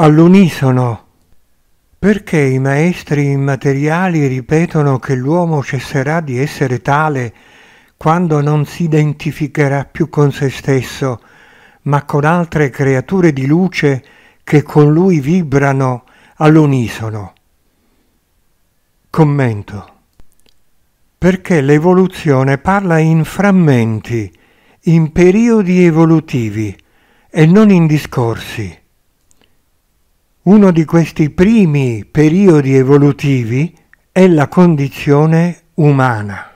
all'unisono. Perché i maestri immateriali ripetono che l'uomo cesserà di essere tale quando non si identificherà più con se stesso, ma con altre creature di luce che con lui vibrano all'unisono. Commento. Perché l'evoluzione parla in frammenti, in periodi evolutivi e non in discorsi uno di questi primi periodi evolutivi è la condizione umana.